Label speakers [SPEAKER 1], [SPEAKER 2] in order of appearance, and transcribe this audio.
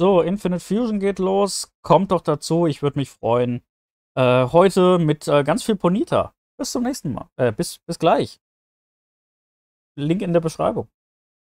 [SPEAKER 1] So, Infinite Fusion geht los. Kommt doch dazu, ich würde mich freuen. Äh, heute mit äh, ganz viel Ponita. Bis zum nächsten Mal. Äh, bis, bis gleich.
[SPEAKER 2] Link in der Beschreibung.